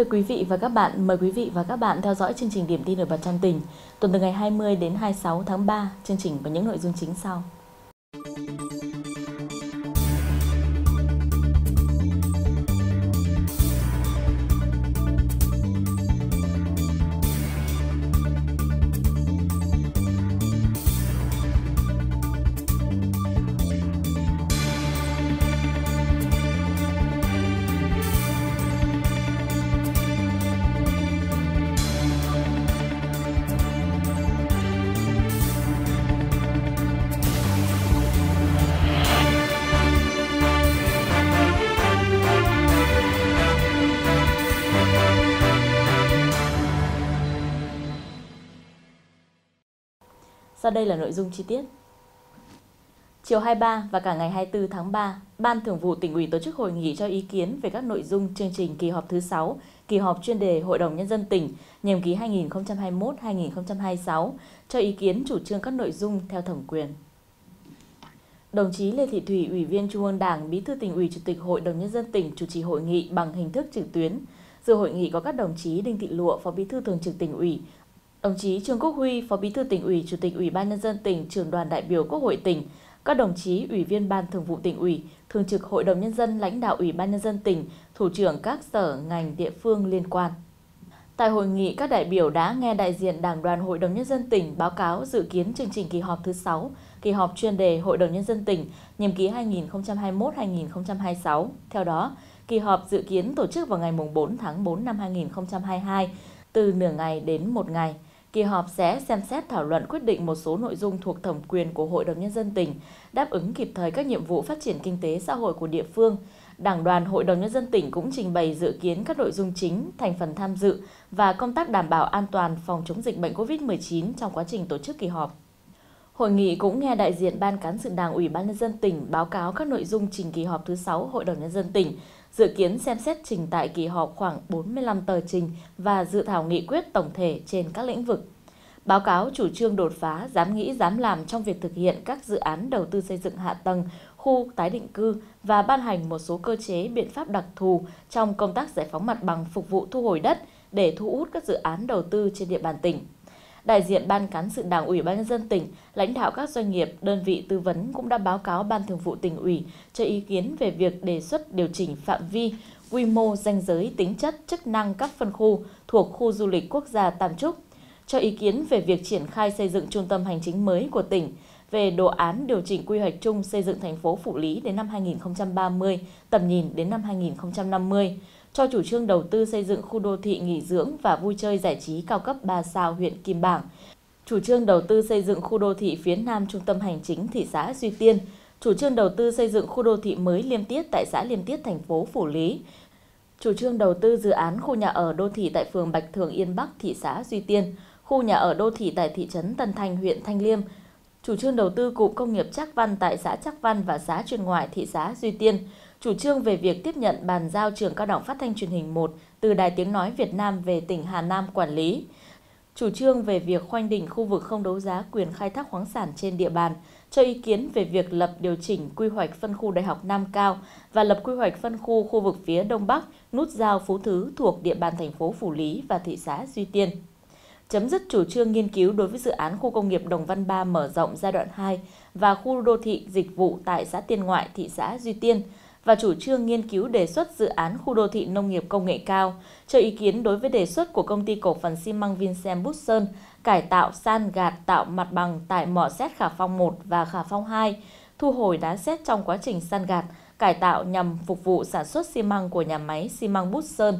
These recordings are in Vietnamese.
Thưa quý vị và các bạn, mời quý vị và các bạn theo dõi chương trình Điểm tin nổi bật trong tỉnh tuần từ ngày 20 đến 26 tháng 3, chương trình có những nội dung chính sau. Sau đây là nội dung chi tiết. Chiều 23 và cả ngày 24 tháng 3, Ban Thường vụ tỉnh ủy tổ chức hội nghị cho ý kiến về các nội dung chương trình kỳ họp thứ 6, kỳ họp chuyên đề Hội đồng Nhân dân tỉnh, nhiệm kỳ 2021-2026, cho ý kiến chủ trương các nội dung theo thẩm quyền. Đồng chí Lê Thị Thủy, Ủy viên Trung ương Đảng, Bí thư tỉnh ủy, Chủ tịch Hội đồng Nhân dân tỉnh chủ trì hội nghị bằng hình thức trực tuyến. Dự hội nghị có các đồng chí Đinh Thị Lụa, Phó Bí thư Thường trực tỉnh ủy, Đồng chí Trương Quốc Huy, Phó Bí thư tỉnh ủy, Chủ tịch Ủy ban nhân dân tỉnh, trường đoàn đại biểu Quốc hội tỉnh, các đồng chí ủy viên ban thường vụ tỉnh ủy, thường trực hội đồng nhân dân, lãnh đạo ủy ban nhân dân tỉnh, thủ trưởng các sở ngành địa phương liên quan. Tại hội nghị, các đại biểu đã nghe đại diện Đảng đoàn Hội đồng Nhân dân tỉnh báo cáo dự kiến chương trình kỳ họp thứ 6, kỳ họp chuyên đề Hội đồng Nhân dân tỉnh, nhiệm kỳ 2021-2026. Theo đó, kỳ họp dự kiến tổ chức vào ngày 4 tháng 4 năm 2022, từ nửa ngày đến một ngày – Kỳ họp sẽ xem xét thảo luận quyết định một số nội dung thuộc thẩm quyền của Hội đồng Nhân dân tỉnh, đáp ứng kịp thời các nhiệm vụ phát triển kinh tế xã hội của địa phương. Đảng đoàn Hội đồng Nhân dân tỉnh cũng trình bày dự kiến các nội dung chính, thành phần tham dự và công tác đảm bảo an toàn phòng chống dịch bệnh COVID-19 trong quá trình tổ chức kỳ họp. Hội nghị cũng nghe đại diện Ban Cán sự Đảng Ủy ban Nhân dân tỉnh báo cáo các nội dung trình kỳ họp thứ 6 Hội đồng Nhân dân tỉnh dự kiến xem xét trình tại kỳ họp khoảng 45 tờ trình và dự thảo nghị quyết tổng thể trên các lĩnh vực. Báo cáo chủ trương đột phá, dám nghĩ, dám làm trong việc thực hiện các dự án đầu tư xây dựng hạ tầng, khu tái định cư và ban hành một số cơ chế biện pháp đặc thù trong công tác giải phóng mặt bằng phục vụ thu hồi đất để thu hút các dự án đầu tư trên địa bàn tỉnh đại diện Ban Cán sự Đảng Ủy ban nhân dân tỉnh, lãnh đạo các doanh nghiệp, đơn vị tư vấn cũng đã báo cáo Ban Thường vụ tỉnh ủy cho ý kiến về việc đề xuất điều chỉnh phạm vi, quy mô, danh giới, tính chất, chức năng các phân khu thuộc khu du lịch quốc gia Tam Trúc, cho ý kiến về việc triển khai xây dựng trung tâm hành chính mới của tỉnh, về đồ án điều chỉnh quy hoạch chung xây dựng thành phố Phủ Lý đến năm 2030, tầm nhìn đến năm 2050 cho chủ trương đầu tư xây dựng khu đô thị nghỉ dưỡng và vui chơi giải trí cao cấp 3 sao huyện Kim Bảng, chủ trương đầu tư xây dựng khu đô thị phía nam trung tâm hành chính thị xã Duy Tiên, chủ trương đầu tư xây dựng khu đô thị mới Liêm Tiết tại xã Liêm Tiết thành phố Phủ Lý, chủ trương đầu tư dự án khu nhà ở đô thị tại phường Bạch Thường Yên Bắc thị xã Duy Tiên, khu nhà ở đô thị tại thị trấn Tân Thành huyện Thanh Liêm, chủ trương đầu tư cụm công nghiệp Trác Văn tại xã Trác Văn và xã Chuyên Ngoại thị xã Duy Tiên, chủ trương về việc tiếp nhận bàn giao trường cao đẳng phát thanh truyền hình 1 từ Đài Tiếng Nói Việt Nam về tỉnh Hà Nam quản lý, chủ trương về việc khoanh đỉnh khu vực không đấu giá quyền khai thác khoáng sản trên địa bàn, cho ý kiến về việc lập điều chỉnh quy hoạch phân khu Đại học Nam Cao và lập quy hoạch phân khu khu vực phía Đông Bắc, nút giao Phú Thứ thuộc địa bàn thành phố Phủ Lý và thị xã Duy Tiên. Chấm dứt chủ trương nghiên cứu đối với dự án khu công nghiệp Đồng Văn Ba mở rộng giai đoạn 2 và khu đô thị dịch vụ tại xã Tiên Ngoại, thị xã Duy Tiên, và chủ trương nghiên cứu đề xuất dự án khu đô thị nông nghiệp công nghệ cao, cho ý kiến đối với đề xuất của công ty cổ phần xi măng Vincem Busson cải tạo san gạt tạo mặt bằng tại mỏ xét Khả Phong 1 và Khả Phong 2, thu hồi đá xét trong quá trình san gạt, cải tạo nhằm phục vụ sản xuất xi măng của nhà máy xi măng Busson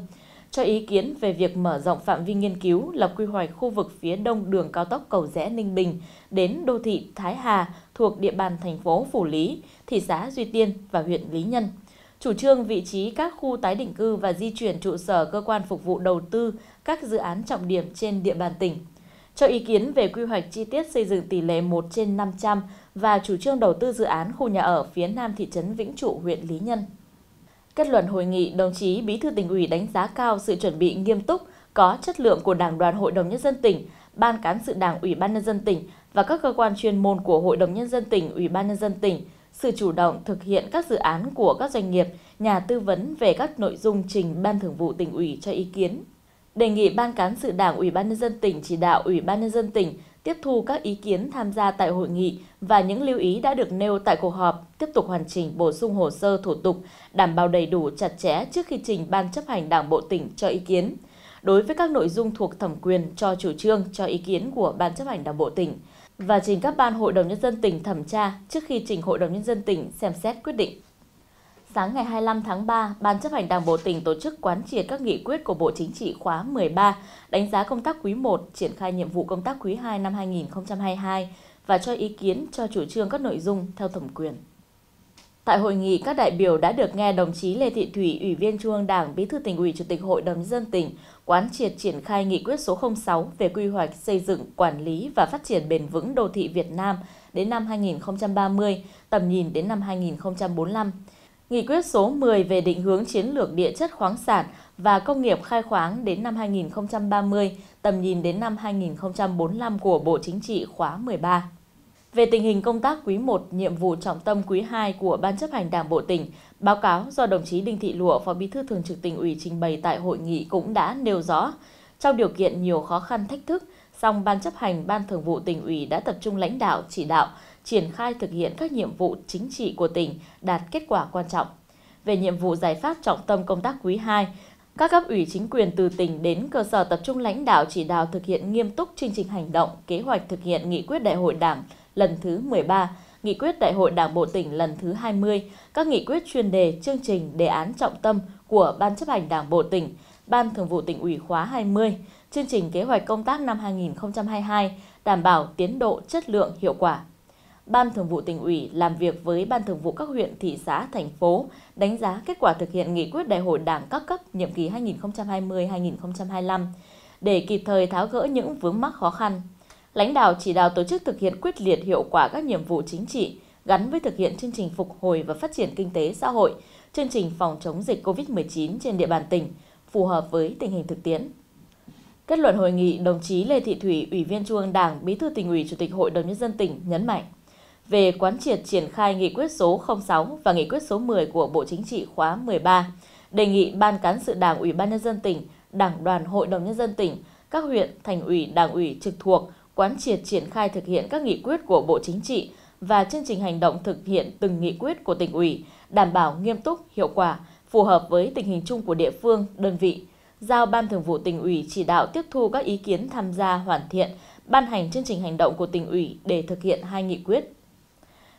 cho ý kiến về việc mở rộng phạm vi nghiên cứu lập quy hoạch khu vực phía đông đường cao tốc cầu rẽ Ninh Bình đến đô thị Thái Hà thuộc địa bàn thành phố Phủ Lý, thị xã Duy Tiên và huyện Lý Nhân. Chủ trương vị trí các khu tái định cư và di chuyển trụ sở cơ quan phục vụ đầu tư các dự án trọng điểm trên địa bàn tỉnh. Cho ý kiến về quy hoạch chi tiết xây dựng tỷ lệ 1 trên 500 và chủ trương đầu tư dự án khu nhà ở phía nam thị trấn Vĩnh Trụ, huyện Lý Nhân. Kết luận hội nghị, đồng chí Bí thư tỉnh ủy đánh giá cao sự chuẩn bị nghiêm túc, có chất lượng của Đảng đoàn Hội đồng Nhân dân tỉnh, Ban cán sự Đảng Ủy ban Nhân dân tỉnh và các cơ quan chuyên môn của Hội đồng Nhân dân tỉnh, Ủy ban Nhân dân tỉnh, sự chủ động thực hiện các dự án của các doanh nghiệp, nhà tư vấn về các nội dung trình Ban Thường vụ tỉnh ủy cho ý kiến. Đề nghị Ban cán sự Đảng Ủy ban Nhân dân tỉnh chỉ đạo Ủy ban Nhân dân tỉnh tiếp thu các ý kiến tham gia tại hội nghị và những lưu ý đã được nêu tại cuộc họp, tiếp tục hoàn chỉnh bổ sung hồ sơ thủ tục, đảm bảo đầy đủ chặt chẽ trước khi trình Ban chấp hành Đảng Bộ tỉnh cho ý kiến. Đối với các nội dung thuộc thẩm quyền cho chủ trương cho ý kiến của Ban chấp hành Đảng Bộ tỉnh và trình các ban Hội đồng Nhân dân tỉnh thẩm tra trước khi trình Hội đồng Nhân dân tỉnh xem xét quyết định sáng ngày 25 tháng 3, Ban chấp hành Đảng Bộ tỉnh tổ chức quán triệt các nghị quyết của Bộ Chính trị khóa 13, đánh giá công tác quý 1, triển khai nhiệm vụ công tác quý 2 năm 2022 và cho ý kiến cho chủ trương các nội dung theo thẩm quyền. Tại hội nghị, các đại biểu đã được nghe đồng chí Lê Thị Thủy, Ủy viên Trung ương Đảng, Bí thư tỉnh ủy, Chủ tịch Hội đồng dân tỉnh, quán triệt triển khai nghị quyết số 06 về quy hoạch xây dựng, quản lý và phát triển bền vững đô thị Việt Nam đến năm 2030, tầm nhìn đến năm 2045 Nghị quyết số 10 về định hướng chiến lược địa chất khoáng sản và công nghiệp khai khoáng đến năm 2030, tầm nhìn đến năm 2045 của Bộ Chính trị khóa 13. Về tình hình công tác quý 1, nhiệm vụ trọng tâm quý 2 của Ban chấp hành Đảng Bộ tỉnh, báo cáo do đồng chí Đinh Thị Lụa, Phó Bí thư Thường trực tỉnh ủy trình bày tại hội nghị cũng đã nêu rõ, trong điều kiện nhiều khó khăn thách thức, song Ban chấp hành Ban thường vụ tỉnh ủy đã tập trung lãnh đạo, chỉ đạo, triển khai thực hiện các nhiệm vụ chính trị của tỉnh đạt kết quả quan trọng. Về nhiệm vụ giải pháp trọng tâm công tác quý 2, các cấp ủy chính quyền từ tỉnh đến cơ sở tập trung lãnh đạo chỉ đạo thực hiện nghiêm túc chương trình hành động, kế hoạch thực hiện nghị quyết đại hội đảng lần thứ 13, nghị quyết đại hội đảng bộ tỉnh lần thứ 20, các nghị quyết chuyên đề, chương trình, đề án trọng tâm của Ban chấp hành đảng bộ tỉnh, Ban thường vụ tỉnh ủy khóa 20, chương trình kế hoạch công tác năm 2022 đảm bảo tiến độ, chất lượng, hiệu quả. Ban Thường vụ tỉnh ủy làm việc với Ban Thường vụ các huyện, thị xã, thành phố, đánh giá kết quả thực hiện nghị quyết đại hội Đảng các cấp nhiệm kỳ 2020-2025 để kịp thời tháo gỡ những vướng mắc khó khăn. Lãnh đạo chỉ đạo tổ chức thực hiện quyết liệt hiệu quả các nhiệm vụ chính trị gắn với thực hiện chương trình phục hồi và phát triển kinh tế xã hội, chương trình phòng chống dịch COVID-19 trên địa bàn tỉnh phù hợp với tình hình thực tiễn. Kết luận hội nghị, đồng chí Lê Thị Thủy, Ủy viên Trung ương Đảng, Bí thư tỉnh ủy, Chủ tịch Hội đồng nhân dân tỉnh nhấn mạnh về quán triệt triển khai nghị quyết số 06 và nghị quyết số 10 của Bộ Chính trị khóa 13, đề nghị Ban cán sự Đảng Ủy ban nhân dân tỉnh, Đảng đoàn Hội đồng nhân dân tỉnh, các huyện, thành ủy, đảng ủy trực thuộc quán triệt triển khai thực hiện các nghị quyết của Bộ Chính trị và chương trình hành động thực hiện từng nghị quyết của tỉnh ủy, đảm bảo nghiêm túc, hiệu quả, phù hợp với tình hình chung của địa phương, đơn vị, giao Ban Thường vụ tỉnh ủy chỉ đạo tiếp thu các ý kiến tham gia hoàn thiện, ban hành chương trình hành động của tỉnh ủy để thực hiện hai nghị quyết.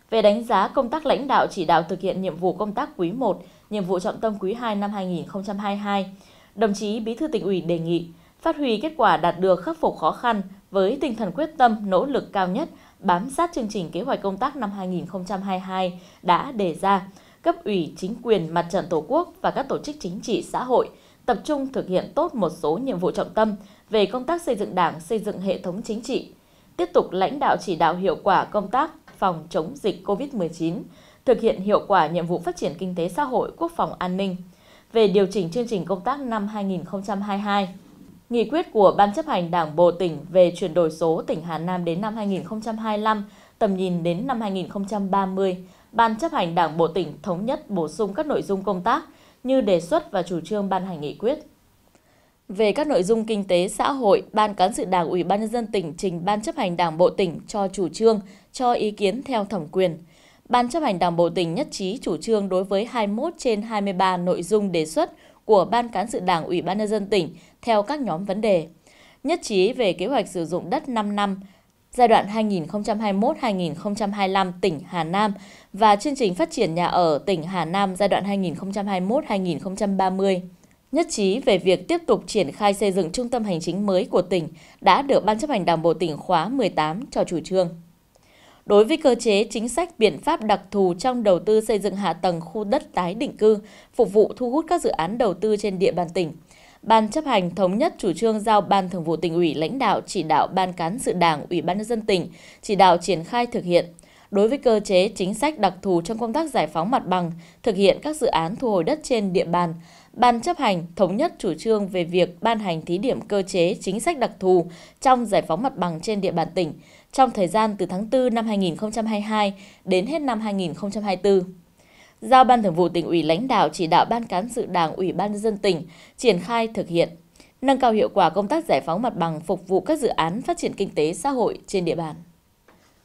Về đánh giá công tác lãnh đạo chỉ đạo thực hiện nhiệm vụ công tác quý 1, nhiệm vụ trọng tâm quý 2 năm 2022, đồng chí Bí thư tỉnh ủy đề nghị phát huy kết quả đạt được khắc phục khó khăn với tinh thần quyết tâm, nỗ lực cao nhất, bám sát chương trình kế hoạch công tác năm 2022 đã đề ra, cấp ủy, chính quyền, mặt trận Tổ quốc và các tổ chức chính trị xã hội – tập trung thực hiện tốt một số nhiệm vụ trọng tâm về công tác xây dựng đảng, xây dựng hệ thống chính trị, tiếp tục lãnh đạo chỉ đạo hiệu quả công tác phòng chống dịch COVID-19, thực hiện hiệu quả nhiệm vụ phát triển kinh tế xã hội, quốc phòng an ninh, về điều chỉnh chương trình công tác năm 2022. Nghị quyết của Ban chấp hành Đảng Bộ tỉnh về chuyển đổi số tỉnh Hà Nam đến năm 2025, tầm nhìn đến năm 2030, Ban chấp hành Đảng Bộ tỉnh thống nhất bổ sung các nội dung công tác – như đề xuất và chủ trương ban hành nghị quyết. Về các nội dung kinh tế xã hội, Ban cán sự Đảng Ủy ban nhân dân tỉnh trình Ban chấp hành Đảng bộ tỉnh cho chủ trương, cho ý kiến theo thẩm quyền. Ban chấp hành Đảng bộ tỉnh nhất trí chủ trương đối với 21 trên 23 nội dung đề xuất của Ban cán sự Đảng Ủy ban nhân dân tỉnh theo các nhóm vấn đề. Nhất trí về kế hoạch sử dụng đất 5 năm giai đoạn 2021-2025 tỉnh Hà Nam và chương trình phát triển nhà ở tỉnh Hà Nam giai đoạn 2021-2030. Nhất trí về việc tiếp tục triển khai xây dựng trung tâm hành chính mới của tỉnh đã được Ban chấp hành Đảng bộ tỉnh khóa 18 cho chủ trương. Đối với cơ chế chính sách biện pháp đặc thù trong đầu tư xây dựng hạ tầng khu đất tái định cư, phục vụ thu hút các dự án đầu tư trên địa bàn tỉnh – Ban chấp hành thống nhất chủ trương giao Ban Thường vụ tỉnh ủy lãnh đạo chỉ đạo Ban cán sự Đảng, Ủy ban nhân dân tỉnh chỉ đạo triển khai thực hiện. Đối với cơ chế chính sách đặc thù trong công tác giải phóng mặt bằng, thực hiện các dự án thu hồi đất trên địa bàn, Ban chấp hành thống nhất chủ trương về việc ban hành thí điểm cơ chế chính sách đặc thù trong giải phóng mặt bằng trên địa bàn tỉnh trong thời gian từ tháng 4 năm 2022 đến hết năm 2024 giao Ban Thường vụ tỉnh ủy lãnh đạo chỉ đạo Ban cán sự Đảng Ủy ban dân tỉnh triển khai thực hiện, nâng cao hiệu quả công tác giải phóng mặt bằng phục vụ các dự án phát triển kinh tế xã hội trên địa bàn.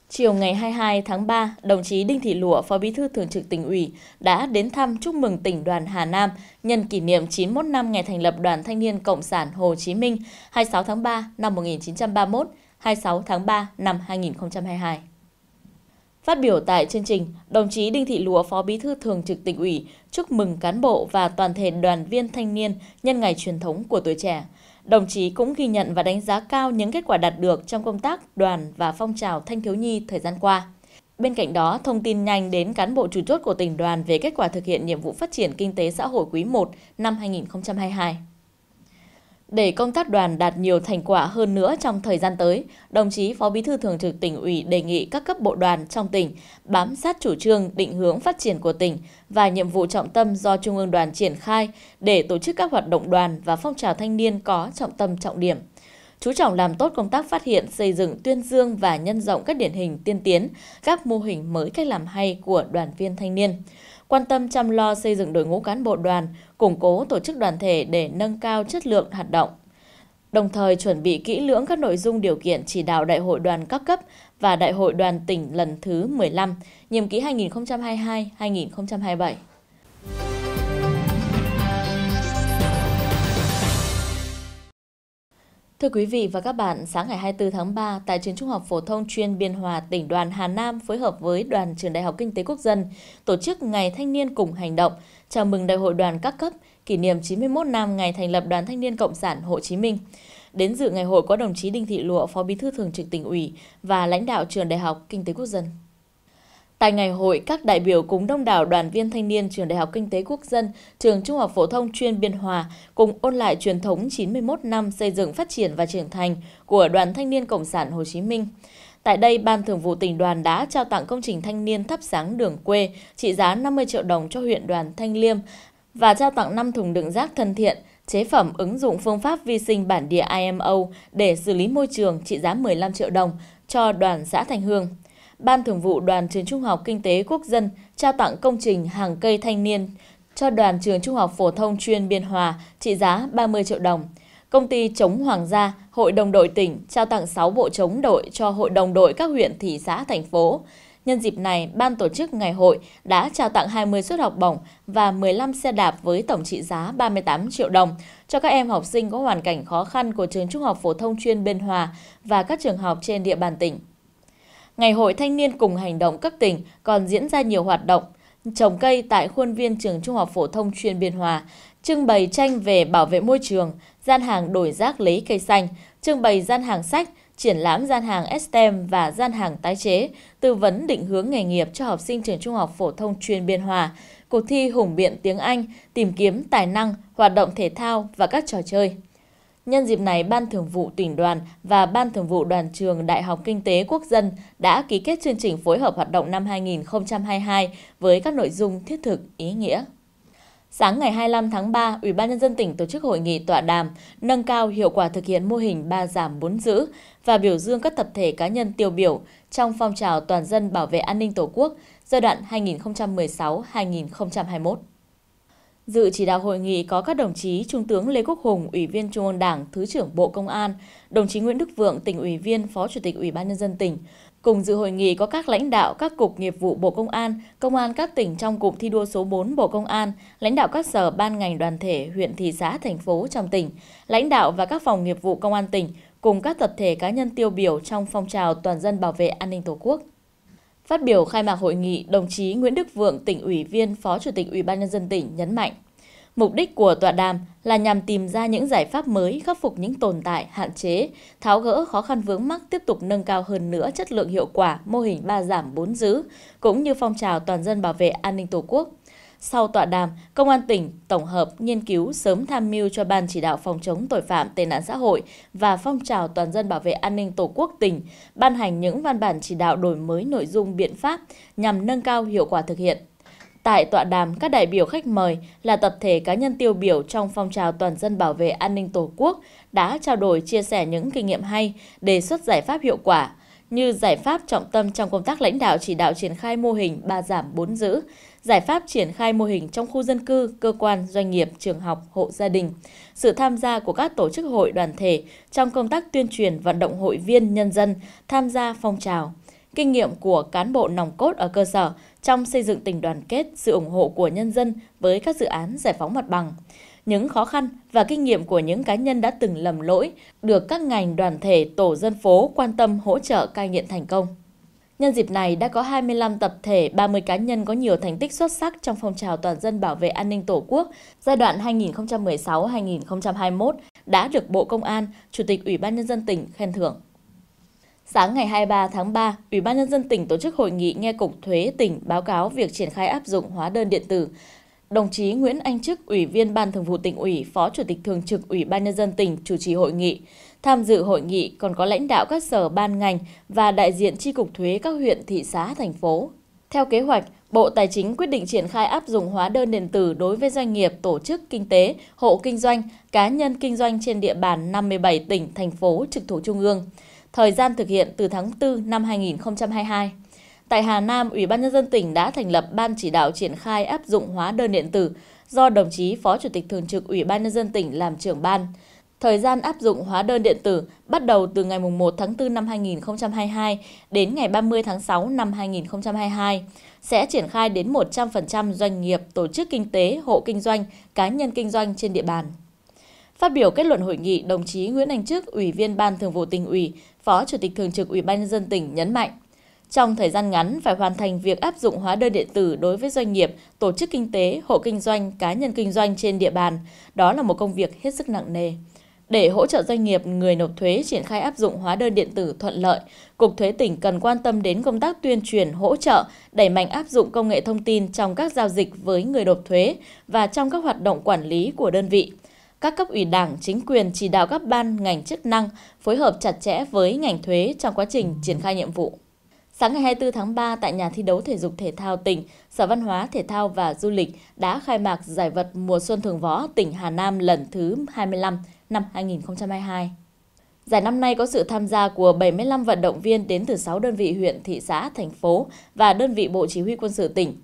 Chiều ngày 22 tháng 3, đồng chí Đinh Thị Lụa, Phó Bí thư Thường trực tỉnh ủy, đã đến thăm chúc mừng tỉnh đoàn Hà Nam nhân kỷ niệm 91 năm ngày thành lập Đoàn Thanh niên Cộng sản Hồ Chí Minh 26 tháng 3 năm 1931, 26 tháng 3 năm 2022. Phát biểu tại chương trình, đồng chí Đinh Thị Lúa, Phó Bí thư Thường trực tỉnh ủy, chúc mừng cán bộ và toàn thể đoàn viên thanh niên nhân ngày truyền thống của tuổi trẻ. Đồng chí cũng ghi nhận và đánh giá cao những kết quả đạt được trong công tác đoàn và phong trào thanh thiếu nhi thời gian qua. Bên cạnh đó, thông tin nhanh đến cán bộ chủ chốt của tỉnh đoàn về kết quả thực hiện nhiệm vụ phát triển kinh tế xã hội quý 1 năm 2022. Để công tác đoàn đạt nhiều thành quả hơn nữa trong thời gian tới, đồng chí Phó Bí thư Thường trực tỉnh ủy đề nghị các cấp bộ đoàn trong tỉnh bám sát chủ trương, định hướng phát triển của tỉnh và nhiệm vụ trọng tâm do Trung ương đoàn triển khai để tổ chức các hoạt động đoàn và phong trào thanh niên có trọng tâm trọng điểm. Chú trọng làm tốt công tác phát hiện, xây dựng, tuyên dương và nhân rộng các điển hình tiên tiến, các mô hình mới cách làm hay của đoàn viên thanh niên quan tâm chăm lo xây dựng đội ngũ cán bộ đoàn, củng cố tổ chức đoàn thể để nâng cao chất lượng hoạt động. Đồng thời chuẩn bị kỹ lưỡng các nội dung điều kiện chỉ đạo Đại hội đoàn các cấp và Đại hội đoàn tỉnh lần thứ 15, nhiệm ký 2022-2027. Thưa quý vị và các bạn, sáng ngày 24 tháng 3 tại trường Trung học phổ thông chuyên Biên Hòa, tỉnh đoàn Hà Nam phối hợp với đoàn trường Đại học Kinh tế Quốc dân tổ chức Ngày Thanh niên cùng hành động, chào mừng Đại hội đoàn các cấp kỷ niệm 91 năm ngày thành lập Đoàn Thanh niên Cộng sản Hồ Chí Minh. Đến dự ngày hội có đồng chí Đinh Thị Lụa, Phó Bí thư Thường trực tỉnh ủy và lãnh đạo trường Đại học Kinh tế Quốc dân. Tại ngày hội, các đại biểu cùng đông đảo đoàn viên thanh niên Trường Đại học Kinh tế Quốc dân, Trường Trung học Phổ thông chuyên Biên Hòa cùng ôn lại truyền thống 91 năm xây dựng, phát triển và trưởng thành của Đoàn Thanh niên Cộng sản Hồ Chí Minh. Tại đây, Ban Thường vụ tỉnh đoàn đã trao tặng công trình thanh niên thắp sáng đường quê trị giá 50 triệu đồng cho huyện đoàn Thanh Liêm và trao tặng 5 thùng đựng rác thân thiện, chế phẩm ứng dụng phương pháp vi sinh bản địa IMO để xử lý môi trường trị giá 15 triệu đồng cho đoàn xã Thành Hương. Ban Thường vụ Đoàn Trường Trung học Kinh tế Quốc dân trao tặng công trình hàng cây thanh niên cho Đoàn Trường Trung học Phổ thông chuyên Biên Hòa trị giá 30 triệu đồng. Công ty Chống Hoàng gia, Hội đồng đội tỉnh trao tặng 6 bộ chống đội cho Hội đồng đội các huyện, thị xã, thành phố. Nhân dịp này, ban tổ chức ngày hội đã trao tặng 20 suất học bổng và 15 xe đạp với tổng trị giá 38 triệu đồng cho các em học sinh có hoàn cảnh khó khăn của trường Trung học Phổ thông chuyên Biên Hòa và các trường học trên địa bàn tỉnh. Ngày hội thanh niên cùng hành động cấp tỉnh còn diễn ra nhiều hoạt động, trồng cây tại khuôn viên trường Trung học phổ thông chuyên Biên Hòa, trưng bày tranh về bảo vệ môi trường, gian hàng đổi rác lấy cây xanh, trưng bày gian hàng sách, triển lãm gian hàng STEM và gian hàng tái chế, tư vấn định hướng nghề nghiệp cho học sinh trường Trung học phổ thông chuyên Biên Hòa, cuộc thi hùng biện tiếng Anh, tìm kiếm tài năng, hoạt động thể thao và các trò chơi. Nhân dịp này, Ban Thường vụ tỉnh đoàn và Ban Thường vụ Đoàn trường Đại học Kinh tế Quốc dân đã ký kết chương trình phối hợp hoạt động năm 2022 với các nội dung thiết thực, ý nghĩa. Sáng ngày 25 tháng 3, Ủy ban nhân dân tỉnh tổ chức hội nghị tọa đàm nâng cao hiệu quả thực hiện mô hình 3 giảm 4 giữ và biểu dương các tập thể cá nhân tiêu biểu trong phong trào toàn dân bảo vệ an ninh Tổ quốc giai đoạn 2016-2021. Dự chỉ đạo hội nghị có các đồng chí Trung tướng Lê Quốc Hùng, Ủy viên Trung ương Đảng, Thứ trưởng Bộ Công an, đồng chí Nguyễn Đức Vượng, tỉnh ủy viên, Phó Chủ tịch Ủy ban nhân dân tỉnh. Cùng dự hội nghị có các lãnh đạo các cục nghiệp vụ Bộ Công an, công an các tỉnh trong cụm thi đua số 4 Bộ Công an, lãnh đạo các sở ban ngành đoàn thể, huyện thị xã thành phố trong tỉnh, lãnh đạo và các phòng nghiệp vụ công an tỉnh cùng các tập thể cá nhân tiêu biểu trong phong trào toàn dân bảo vệ an ninh Tổ quốc. Phát biểu khai mạc hội nghị, đồng chí Nguyễn Đức Vượng, tỉnh ủy viên, Phó Chủ tịch Ủy ban nhân dân tỉnh nhấn mạnh, mục đích của tọa đàm là nhằm tìm ra những giải pháp mới khắc phục những tồn tại, hạn chế, tháo gỡ khó khăn vướng mắc tiếp tục nâng cao hơn nữa chất lượng hiệu quả mô hình ba giảm bốn giữ cũng như phong trào toàn dân bảo vệ an ninh Tổ quốc. Sau tọa đàm, Công an tỉnh tổng hợp nghiên cứu sớm tham mưu cho Ban chỉ đạo phòng chống tội phạm tệ nạn xã hội và phong trào toàn dân bảo vệ an ninh Tổ quốc tỉnh ban hành những văn bản chỉ đạo đổi mới nội dung biện pháp nhằm nâng cao hiệu quả thực hiện. Tại tọa đàm, các đại biểu khách mời là tập thể cá nhân tiêu biểu trong phong trào toàn dân bảo vệ an ninh Tổ quốc đã trao đổi chia sẻ những kinh nghiệm hay, đề xuất giải pháp hiệu quả, như giải pháp trọng tâm trong công tác lãnh đạo chỉ đạo triển khai mô hình ba giảm bốn giữ, giải pháp triển khai mô hình trong khu dân cư, cơ quan, doanh nghiệp, trường học, hộ gia đình, sự tham gia của các tổ chức hội đoàn thể trong công tác tuyên truyền vận động hội viên nhân dân tham gia phong trào, kinh nghiệm của cán bộ nòng cốt ở cơ sở trong xây dựng tình đoàn kết, sự ủng hộ của nhân dân với các dự án giải phóng mặt bằng những khó khăn và kinh nghiệm của những cá nhân đã từng lầm lỗi được các ngành đoàn thể tổ dân phố quan tâm hỗ trợ cai nghiện thành công. Nhân dịp này đã có 25 tập thể, 30 cá nhân có nhiều thành tích xuất sắc trong phong trào toàn dân bảo vệ an ninh Tổ quốc giai đoạn 2016-2021 đã được Bộ Công an, Chủ tịch Ủy ban Nhân dân tỉnh khen thưởng. Sáng ngày 23 tháng 3, Ủy ban Nhân dân tỉnh tổ chức hội nghị nghe Cục Thuế tỉnh báo cáo việc triển khai áp dụng hóa đơn điện tử, Đồng chí Nguyễn Anh Trức, Ủy viên Ban Thường vụ tỉnh ủy, Phó Chủ tịch Thường trực Ủy ban Nhân dân tỉnh chủ trì hội nghị. Tham dự hội nghị còn có lãnh đạo các sở ban ngành và đại diện tri cục thuế các huyện, thị xã, thành phố. Theo kế hoạch, Bộ Tài chính quyết định triển khai áp dụng hóa đơn điện tử đối với doanh nghiệp, tổ chức, kinh tế, hộ kinh doanh, cá nhân kinh doanh trên địa bàn 57 tỉnh, thành phố trực thuộc Trung ương. Thời gian thực hiện từ tháng 4 năm 2022. Tại Hà Nam, Ủy ban nhân dân tỉnh đã thành lập ban chỉ đạo triển khai áp dụng hóa đơn điện tử do đồng chí Phó Chủ tịch thường trực Ủy ban nhân dân tỉnh làm trưởng ban. Thời gian áp dụng hóa đơn điện tử bắt đầu từ ngày 1 tháng 4 năm 2022 đến ngày 30 tháng 6 năm 2022, sẽ triển khai đến 100% doanh nghiệp, tổ chức kinh tế, hộ kinh doanh, cá nhân kinh doanh trên địa bàn. Phát biểu kết luận hội nghị, đồng chí Nguyễn Anh Trức, Ủy viên Ban Thường vụ tỉnh ủy, Phó Chủ tịch Thường trực Ủy ban nhân dân tỉnh nhấn mạnh, trong thời gian ngắn phải hoàn thành việc áp dụng hóa đơn điện tử đối với doanh nghiệp, tổ chức kinh tế, hộ kinh doanh, cá nhân kinh doanh trên địa bàn. Đó là một công việc hết sức nặng nề. Để hỗ trợ doanh nghiệp người nộp thuế triển khai áp dụng hóa đơn điện tử thuận lợi, Cục Thuế tỉnh cần quan tâm đến công tác tuyên truyền, hỗ trợ, đẩy mạnh áp dụng công nghệ thông tin trong các giao dịch với người nộp thuế và trong các hoạt động quản lý của đơn vị các cấp ủy đảng, chính quyền chỉ đạo các ban, ngành chức năng phối hợp chặt chẽ với ngành thuế trong quá trình triển khai nhiệm vụ. Sáng ngày 24 tháng 3 tại nhà thi đấu thể dục thể thao tỉnh, Sở Văn hóa, Thể thao và Du lịch đã khai mạc giải vật mùa xuân thường võ tỉnh Hà Nam lần thứ 25 năm 2022. Giải năm nay có sự tham gia của 75 vận động viên đến từ 6 đơn vị huyện, thị xã, thành phố và đơn vị Bộ Chỉ huy Quân sự tỉnh.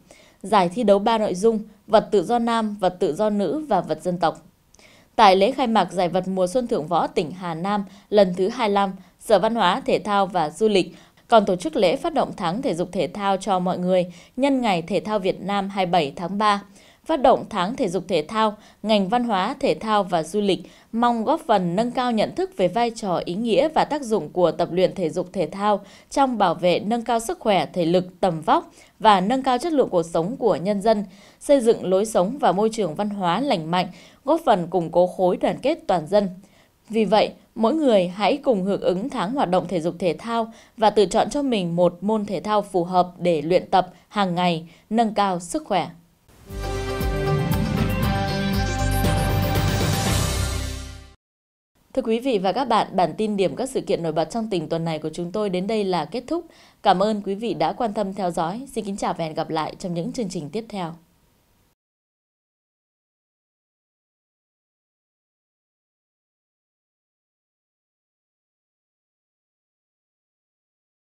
Giải thi đấu 3 nội dung, vật tự do nam, vật tự do nữ và vật dân tộc. Tại lễ khai mạc giải vật mùa xuân thượng võ tỉnh Hà Nam lần thứ 25, Sở Văn hóa, Thể thao và Du lịch còn tổ chức lễ phát động tháng thể dục thể thao cho mọi người nhân ngày thể thao Việt Nam 27 tháng 3. Phát động tháng thể dục thể thao, ngành văn hóa, thể thao và du lịch mong góp phần nâng cao nhận thức về vai trò ý nghĩa và tác dụng của tập luyện thể dục thể thao trong bảo vệ nâng cao sức khỏe, thể lực, tầm vóc và nâng cao chất lượng cuộc sống của nhân dân, xây dựng lối sống và môi trường văn hóa lành mạnh, góp phần củng cố khối đoàn kết toàn dân. Vì vậy, Mỗi người hãy cùng hưởng ứng tháng hoạt động thể dục thể thao và tự chọn cho mình một môn thể thao phù hợp để luyện tập hàng ngày, nâng cao sức khỏe. Thưa quý vị và các bạn, bản tin điểm các sự kiện nổi bật trong tỉnh tuần này của chúng tôi đến đây là kết thúc. Cảm ơn quý vị đã quan tâm theo dõi. Xin kính chào và hẹn gặp lại trong những chương trình tiếp theo.